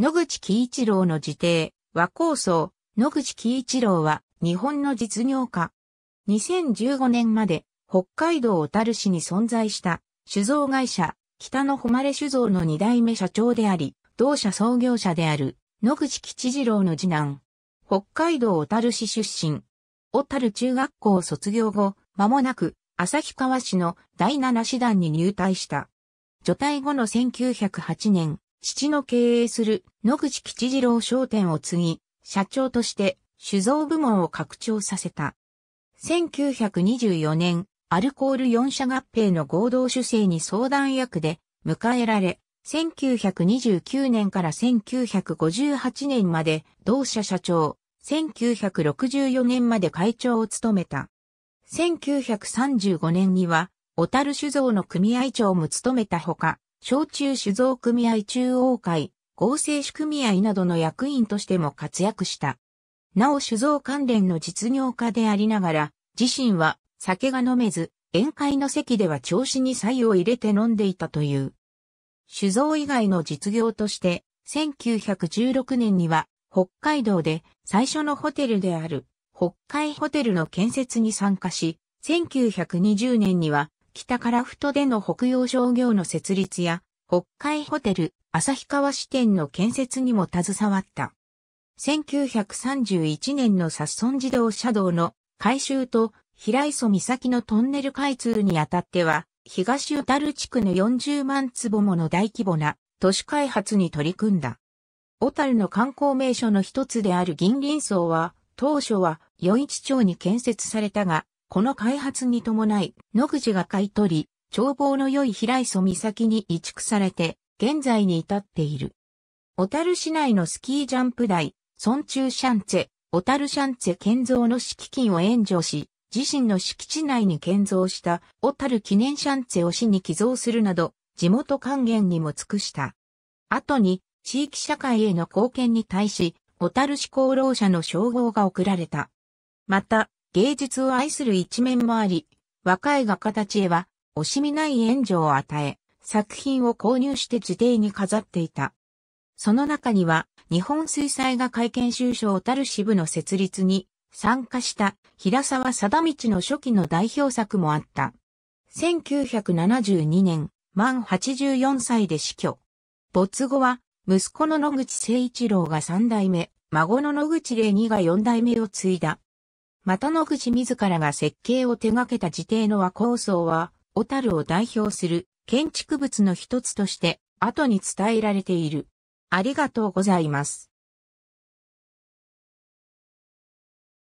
野口喜一郎の辞典、和光荘、野口喜一郎は日本の実業家。2015年まで北海道小樽市に存在した酒造会社、北の誉酒造の二代目社長であり、同社創業者である野口吉次郎の次男。北海道小樽市出身。小樽中学校卒業後、間もなく旭川市の第七師団に入隊した。除隊後の1908年、父の経営する野口吉次郎商店を継ぎ、社長として酒造部門を拡張させた。1924年、アルコール4社合併の合同主制に相談役で迎えられ、1929年から1958年まで同社社長、1964年まで会長を務めた。1935年には、小樽酒造の組合長も務めたほか、小中酒造組合中央会、合成酒組合などの役員としても活躍した。なお酒造関連の実業家でありながら、自身は酒が飲めず、宴会の席では調子に菜を入れて飲んでいたという。酒造以外の実業として、1916年には北海道で最初のホテルである北海ホテルの建設に参加し、1920年には北樺太での北洋商業の設立や、北海ホテル、旭川支店の建設にも携わった。1931年の札村自動車道の改修と平磯岬のトンネル開通にあたっては、東宇樽地区の40万坪もの大規模な都市開発に取り組んだ。小樽の観光名所の一つである銀林荘は、当初は余市町に建設されたが、この開発に伴い、野口が買い取り、眺望の良い平磯岬に移築されて、現在に至っている。小樽市内のスキージャンプ台、村中シャンツェ、小樽シャンツェ建造の敷金を援助し、自身の敷地内に建造した小樽記念シャンツェを市に寄贈するなど、地元還元にも尽くした。後に、地域社会への貢献に対し、小樽市功労者の称号が贈られた。また、芸術を愛する一面もあり、若い画家たちへは惜しみない援助を与え、作品を購入して自邸に飾っていた。その中には、日本水彩画会研修賞たる支部の設立に参加した平沢貞道の初期の代表作もあった。1972年、満84歳で死去。没後は、息子の野口誠一郎が三代目、孫の野口玲二が四代目を継いだ。た野口自らが設計を手掛けた自邸の和構想は、小樽を代表する建築物の一つとして、後に伝えられている。ありがとうございます。